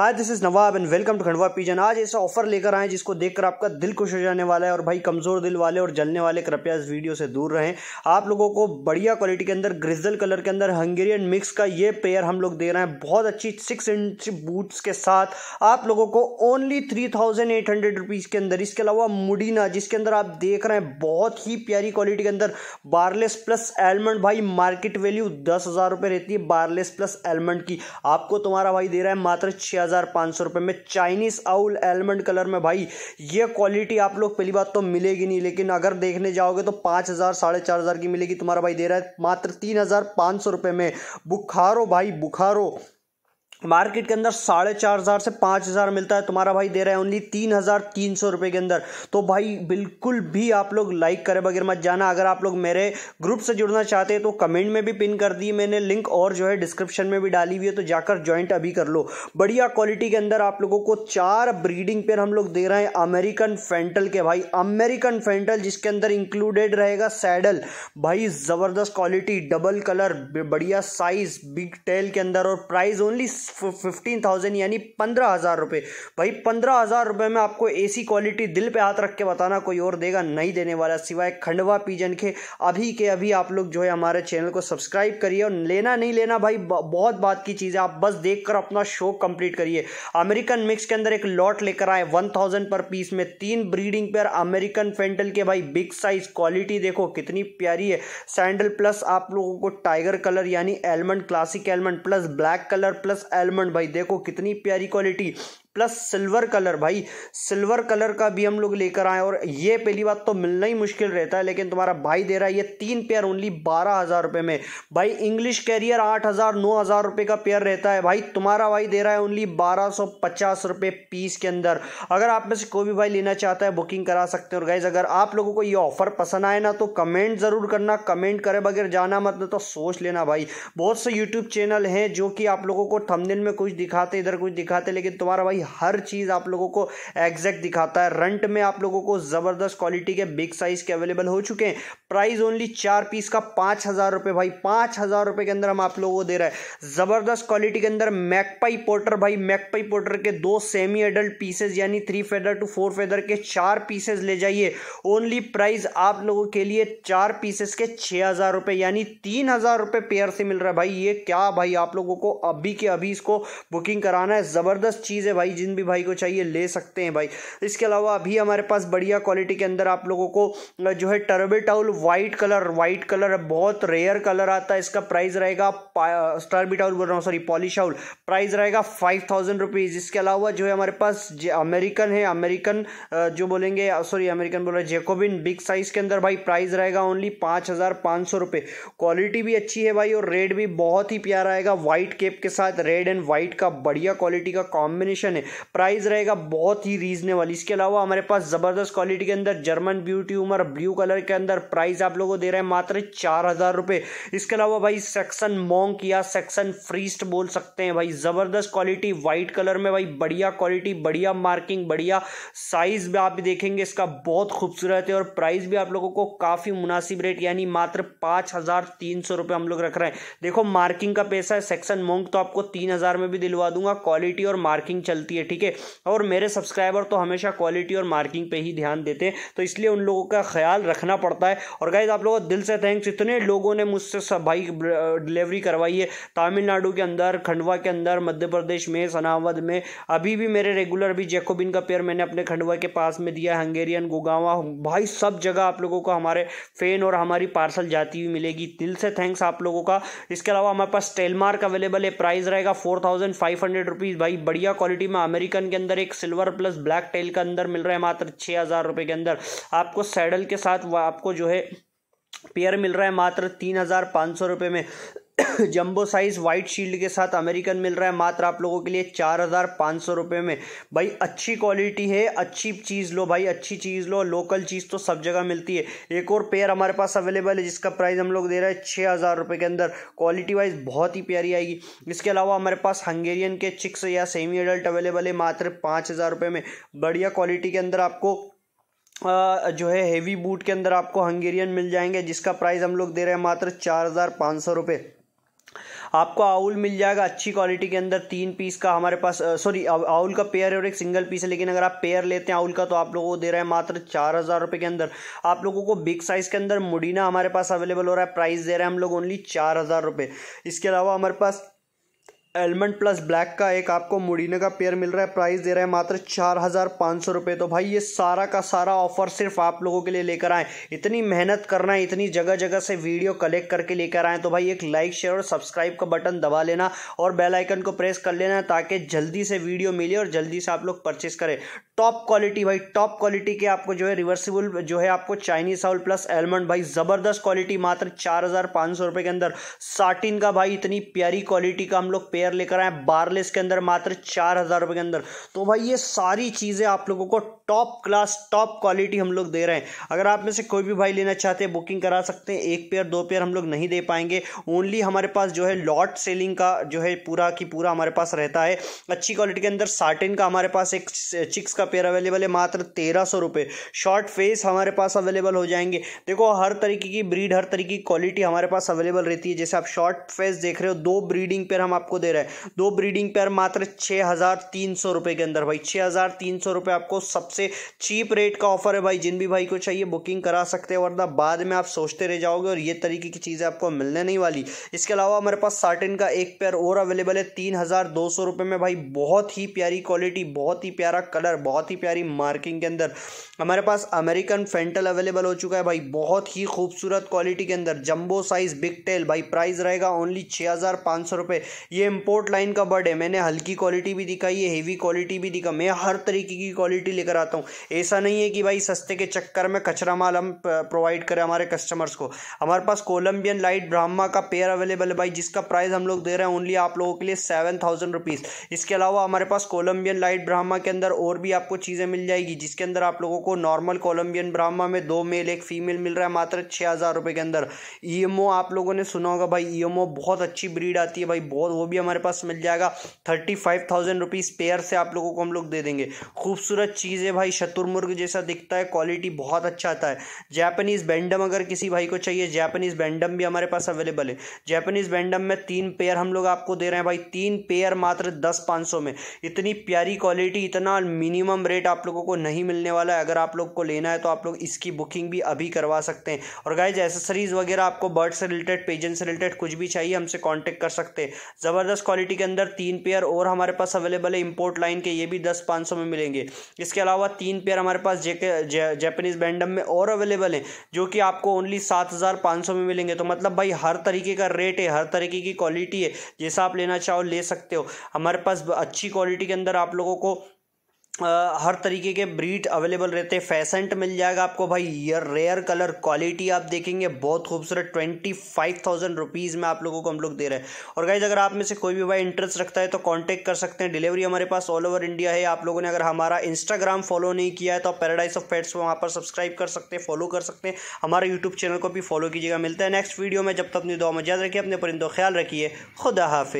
hi this is Nawab and welcome to Khandwa pigeon आज ऐसा offer लेकर आए जिसको देखकर आपका दिल खुश हो जाने वाला है और भाई कमज़ोर दिल वाले और जलने वाले कृपया इस वीडियो से दूर रहें आप लोगों को बढ़िया क्वालिटी के अंदर ग्रिजल कलर के अंदर हंगेरियन मिक्स का ये पेयर हम लोग दे रहे हैं बहुत अच्छी सिक्स इंच बूट्स के साथ आप लोगों को only three thousand eight hundred rupees के अंदर इसके अलावा मुडीना जिसके अंदर आप देख रहे हैं बहुत ही प्यारी क्वालिटी के अंदर बारलेस प्लस एलमंड भाई मार्केट वैल्यू दस हज़ार रुपये रहती है बारलेस प्लस एलमंड की आपको तुम्हारा भाई दे रहा है मात्र छह हज़ार पाँच सौ रुपये में चाइनीज़ आउल एलमंड कलर में भाई ये क्वालिटी आप लोग पहली बात तो मिलेगी नहीं लेकिन अगर देखने जाओगे तो पाँच हज़ार साढ़े चार हज़ार की मिलेगी तुम्हारा भाई दे रहा है मात्र तीन हज़ार पाँच सौ रुपये में बुखारो भाई बुखारो मार्केट के अंदर साढ़े चार हज़ार से पाँच हज़ार मिलता है तुम्हारा भाई दे रहा है ओनली तीन हज़ार तीन सौ रुपये के अंदर तो भाई बिल्कुल भी आप लोग लाइक करें बगैर मत जाना अगर आप लोग मेरे ग्रुप से जुड़ना चाहते हैं तो कमेंट में भी पिन कर दी मैंने लिंक और जो है डिस्क्रिप्शन में भी डाली हुई है तो जाकर ज्वाइंट अभी कर लो बढ़िया क्वालिटी के अंदर आप लोगों को चार ब्रीडिंग पेयर हम लोग दे रहे हैं अमेरिकन फेंटल के भाई अमेरिकन फेंटल जिसके अंदर इंक्लूडेड रहेगा सैडल भाई ज़बरदस्त क्वालिटी डबल कलर बढ़िया साइज बिग टेल के अंदर और प्राइस ओनली फिफ्टीन थाउजेंड यानी पंद्रह हज़ार रुपये भाई पंद्रह हज़ार रुपये में आपको एसी क्वालिटी दिल पे हाथ रख के बताना कोई और देगा नहीं देने वाला सिवाय खंडवा पीजन के अभी के अभी आप लोग जो है हमारे चैनल को सब्सक्राइब करिए और लेना नहीं लेना भाई बहुत बात की चीज़ है आप बस देख कर अपना शो कंप्लीट करिए अमेरिकन मिक्स के अंदर एक लॉट लेकर आए वन थाउजेंड पर पीस में तीन ब्रीडिंग पेयर अमेरिकन फेंटल के भाई बिग साइज क्वालिटी देखो कितनी प्यारी है सैंडल प्लस आप लोगों को टाइगर कलर यानी almond classic almond plus black colour plus almond भाई देखो कितनी प्यारी क्वालिटी प्लस सिल्वर कलर भाई सिल्वर कलर का भी हम लोग लेकर आए और ये पहली बात तो मिलना ही मुश्किल रहता है लेकिन तुम्हारा भाई दे रहा है ये तीन पेयर ओनली बारह हज़ार रुपये में भाई इंग्लिश कैरियर आठ हज़ार नौ हज़ार रुपये का पेयर रहता है भाई तुम्हारा भाई दे रहा है ओनली बारह सौ पचास रुपये पीस के अंदर अगर आप में से कोई भी भाई लेना चाहता है बुकिंग करा सकते हो और गाइज अगर आप लोगों को ये ऑफर पसंद आए ना तो कमेंट ज़रूर करना कमेंट करे बगैर जाना मत तो सोच लेना भाई बहुत से यूट्यूब चैनल हैं जो कि आप लोगों को थमदिन में कुछ दिखाते इधर कुछ दिखाते लेकिन तुम्हारा भाई भाई हर चीज़ आप लोगों को एग्जैक्ट दिखाता है रंट में आप लोगों को ज़बरदस्त क्वालिटी के बिग साइज़ के अवेलेबल हो चुके हैं प्राइस ओनली चार पीस का पांच हज़ार रुपए भाई पांच हज़ार रुपए के अंदर हम आप लोगों को दे रहे हैं ज़बरदस्त क्वालिटी के अंदर मैकपाई पोर्टर भाई मैकपाई पोर्टर के दो सेमी एडल्ट पीसेज यानी three feather two four feather के चार पीसेज ले जाइए ओनली प्राइस आप लोगों के लिए चार पीसेस के छह हज़ार रुपए यानी तीन हज़ार रुपए पेयर से मिल रहा है भाई ये क्या भाई आप लोगों को अभी के अभी इसको बुकिंग कराना है ज़बरदस्त चीज़ है भाई भाई जिन भी भाई को चाहिए ले सकते हैं भाई इसके अलावा अभी हमारे पास बढ़िया क्वालिटी के अंदर आप लोगों को जो है टर्बे टाउल वाइट कलर वाइट कलर बहुत रेयर कलर आता है इसका प्राइस रहेगा टर्बे टाउल बोल रहा हूँ सॉरी पॉलिश पॉलिशाउल प्राइस रहेगा फाइव थाउजेंड रुपीज़ इसके अलावा जो है हमारे पास अमेरिकन है अमेरिकन जो बोलेंगे सॉरी अमेरिकन बोल रहे जेकोबिन बिग साइज के अंदर भाई प्राइस रहेगा ओनली पाँच हज़ार पाँच सौ रुपये क्वालिटी भी अच्छी है भाई और रेड भी बहुत ही प्यारा आएगा व्हाइट केप के साथ रेड एंड व्हाइट का बढ़िया क्वालिटी का कॉम्बिनेशन में प्राइस रहेगा बहुत ही रीजनेबल इसके अलावा हमारे पास ज़बरदस्त क्वालिटी के अंदर German beauty homer blue colour के अंदर प्राइस आप लोगों को दे रहे हैं मात्र चार हज़ार रुपए इसके अलावा भाई सेक्शन मोंक या सेक्शन फ्रीस्ट बोल सकते हैं भाई ज़बरदस्त क्वालिटी व्हाइट कलर में भाई बढ़िया क्वालिटी बढ़िया मार्किंग बढ़िया साइज़ भी आप देखेंगे इसका बहुत खूबसूरत है और प्राइस भी आप लोगों को काफ़ी मुनासिब रेट यानी मात्र पांच हज़ार तीन सौ रुपए हम लोग रख रहे हैं देखो मार्किंग का पैसा है सेक्शन मोंक तो आपको तीन हज़ार में भी दिलवा दूंगा क्वालिटी और मार्किंग चलती मिलती है ठीक है और मेरे सब्सक्राइबर तो हमेशा क्वालिटी और मार्किंग पे ही ध्यान देते हैं तो इसलिए उन लोगों का ख्याल रखना पड़ता है और गाइज आप लोगों दिल से थैंक्स इतने लोगों ने मुझसे सब भाई डिलीवरी करवाई है तमिलनाडु के अंदर खंडवा के अंदर मध्य प्रदेश में सनावद में अभी भी मेरे रेगुलर भी जेकोबिन का पेयर मैंने अपने खंडवा के पास में दिया है हंगेरियन गोगावा भाई सब जगह आप लोगों को हमारे फैन और हमारी पार्सल जाती हुई मिलेगी दिल से थैंक्स आप लोगों का इसके अलावा हमारे पास टेलमार्क अवेलेबल है प्राइस रहेगा four thousand five hundred rupees भाई बढ़िया क्वालिटी में हाँ, अमेरिकन के अंदर एक सिल्वर प्लस ब्लैक टेल का अंदर मिल रहा है मात्र छः हज़ार रुपये के अंदर आपको सैडल के साथ आपको जो है पेयर मिल रहा है मात्र तीन हज़ार पाँच सौ रुपये में जंबो साइज वाइट शील्ड के साथ अमेरिकन मिल रहा है मात्र आप लोगों के लिए चार हज़ार पाँच सौ रुपये में भाई अच्छी क्वालिटी है अच्छी चीज़ लो भाई अच्छी चीज़ लो लोकल चीज़ तो सब जगह मिलती है एक और पेयर हमारे पास अवेलेबल है जिसका प्राइस हम लोग दे रहे हैं छः हज़ार रुपये के अंदर क्वालिटी वाइज बहुत ही प्यारी आएगी इसके अलावा हमारे पास हंगेरियन के चिक्स या सेमी एडल्ट अवेलेबल है मात्र पाँच हज़ार रुपये में बढ़िया क्वालिटी के अंदर आपको जो है हेवी बूट के अंदर आपको हंगेरियन मिल जाएंगे जिसका प्राइस हम लोग दे रहे हैं मात्र चार हज़ार पाँच सौ रुपये आपको आउल मिल जाएगा अच्छी क्वालिटी के अंदर तीन पीस का हमारे पास सॉरी आउल का पेयर है और एक सिंगल पीस है लेकिन अगर आप पेयर लेते हैं आउल का तो आप लोगों को दे रहा है मात्र चार हज़ार रुपये के अंदर आप लोगों को बिग साइज़ के अंदर मुडीना हमारे पास अवेलेबल हो रहा है प्राइस दे रहे हैं हम लोग ओनली चार हज़ार रुपये इसके अलावा हमारे पास एलमंड प्लस ब्लैक का एक आपको मुडीने का पेयर मिल रहा है प्राइस दे रहा है मात्र चार हज़ार पाँच सौ रुपये तो भाई ये सारा का सारा ऑफर सिर्फ आप लोगों के लिए लेकर आए इतनी मेहनत करना है इतनी जगह जगह से वीडियो कलेक्ट करके लेकर आए तो भाई एक लाइक शेयर और सब्सक्राइब का बटन दबा लेना और बेल आइकन को प्रेस कर लेना ताकि जल्दी से वीडियो मिले और जल्दी से आप लोग परचेस करें टॉप क्वालिटी भाई टॉप क्वालिटी के आपको जो है रिवर्सिबल जो है आपको चाइनीज हाउल प्लस एलमंड भाई ज़बरदस्त क्वालिटी मात्र चार हज़ार पाँच सौ रुपये के अंदर साटिन का भाई इतनी प्यारी क्वालिटी का हम लोग पे पेयर लेकर आए बारलेस के अंदर मात्र चार हज़ार रुपए के अंदर तो भाई ये सारी चीज़ें आप लोगों को टॉप क्लास टॉप क्वालिटी हम लोग दे रहे हैं अगर आप में से कोई भी भाई लेना चाहते हैं बुकिंग करा सकते हैं एक पेयर दो पेयर हम लोग नहीं दे पाएंगे ओनली हमारे पास जो है लॉट सेलिंग का जो है पूरा की पूरा हमारे पास रहता है अच्छी क्वालिटी के अंदर साटिन का हमारे पास एक चिक्स का पेयर अवेलेबल है मात्र तेरह सौ रुपये शॉर्ट फेस हमारे पास अवेलेबल हो जाएंगे देखो हर तरीके की ब्रीड हर तरीके की क्वालिटी हमारे पास अवेलेबल रहती है जैसे आप शॉर्ट फेस देख रहे हो दो ब्रीडिंग पेयर हम आपको दे दे रहा है दो ब्रीडिंग पेयर मात्र छः हज़ार तीन सौ रुपये के अंदर भाई छः हज़ार तीन सौ रुपये आपको सबसे चीप रेट का ऑफर है भाई जिन भी भाई को चाहिए बुकिंग करा सकते हैं वरना बाद में आप सोचते रह जाओगे और ये तरीके की चीज़ें आपको मिलने नहीं वाली इसके अलावा हमारे पास साटिन का एक पेयर और अवेलेबल है तीन हज़ार दो सौ रुपये में भाई बहुत ही प्यारी क्वालिटी बहुत ही प्यारा कलर बहुत ही प्यारी मार्किंग के अंदर हमारे पास अमेरिकन फेंटल अवेलेबल हो चुका है भाई बहुत ही खूबसूरत क्वालिटी के अंदर जंबो साइज बिग टेल भाई प्राइस रहेगा ओनली छः हज़ार पाँच सौ रुपये ये इम्पोर्ट लाइन का बर्ड है मैंने हल्की क्वालिटी भी दिखाई है हेवी क्वालिटी भी दिखा मैं हर तरीके की क्वालिटी लेकर आता हूँ ऐसा नहीं है कि भाई सस्ते के चक्कर में कचरा माल हम प्रोवाइड करें हमारे कस्टमर्स को हमारे पास कोलम्बियन लाइट ब्राह्मा का पेयर अवेलेबल है भाई जिसका प्राइस हम लोग दे रहे हैं ओनली आप लोगों के लिए सेवन थाउजेंड रुपीज़ इसके अलावा हमारे पास कोलम्बियन लाइट ब्राह्मा के अंदर और भी आपको चीज़ें मिल जाएगी जिसके अंदर आप लोगों को नॉर्मल कोलम्बियन ब्राह्मा में दो मेल एक फीमेल मिल रहा है मात्र छः हज़ार रुपये के अंदर ई e आप लोगों ने सुना होगा भाई ई e बहुत अच्छी ब्रीड आती है भाई बहुत वो भी हमारे हमारे पास मिल जाएगा thirty five thousand rupees pair से आप लोगों को हम लोग दे देंगे खूबसूरत चीज़ है भाई शतुरमुर्ग जैसा दिखता है क्वालिटी बहुत अच्छा आता है जैपनीज़ बैंडम अगर किसी भाई को चाहिए जैपनीज़ बैंडम भी हमारे पास अवेलेबल है जैपनीज़ बैंडम में तीन पेयर हम लोग आपको दे रहे हैं भाई तीन पेयर मात्र दस पाँच में इतनी प्यारी क्वालिटी इतना मिनिमम रेट आप लोगों को नहीं मिलने वाला है अगर आप लोग को लेना है तो आप लोग इसकी बुकिंग भी अभी करवा सकते हैं और गाइज एसेसरीज़ वगैरह आपको बर्ड से रिलेटेड पेजेंट से रिलेटेड कुछ भी चाहिए हमसे कॉन्टेक्ट कर सकते हैं ज़बरदस्त जबरदस्त क्वालिटी के अंदर तीन पेयर और हमारे पास अवेलेबल है इम्पोर्ट लाइन के ये भी दस पाँच सौ में मिलेंगे इसके अलावा तीन पेयर हमारे पास जेके जैपनीज बैंडम में और अवेलेबल हैं जो कि आपको ओनली सात हज़ार पाँच सौ में मिलेंगे तो मतलब भाई हर तरीके का रेट है हर तरीके की क्वालिटी है जैसा आप लेना चाहो ले सकते हो हमारे पास अच्छी क्वालिटी के अंदर आप लोगों को हर तरीके के ब्रीड अवेलेबल रहते हैं फैसेंट मिल जाएगा आपको भाई ये रेयर कलर क्वालिटी आप देखेंगे बहुत खूबसूरत ट्वेंटी फाइव थाउजेंड रुपीज़ में आप लोगों को हम लोग दे रहे हैं और गाइज अगर आप में से कोई भी भाई इंटरेस्ट रखता है तो कांटेक्ट कर सकते हैं डिलीवरी हमारे पास ऑल ओवर इंडिया है आप लोगों ने अगर हमारा इंस्टाग्राम फॉलो नहीं किया है तो आप पैराडाइज ऑफ पेट्स वहाँ पर सब्सक्राइब कर सकते हैं फॉलो कर सकते हैं हमारे यूट्यूब चैनल को भी फॉलो कीजिएगा मिलता है नेक्स्ट वीडियो में जब तक अपनी दुआ मजाद रखिए अपने परिंदों ख्याल रखिए खुदा हाफि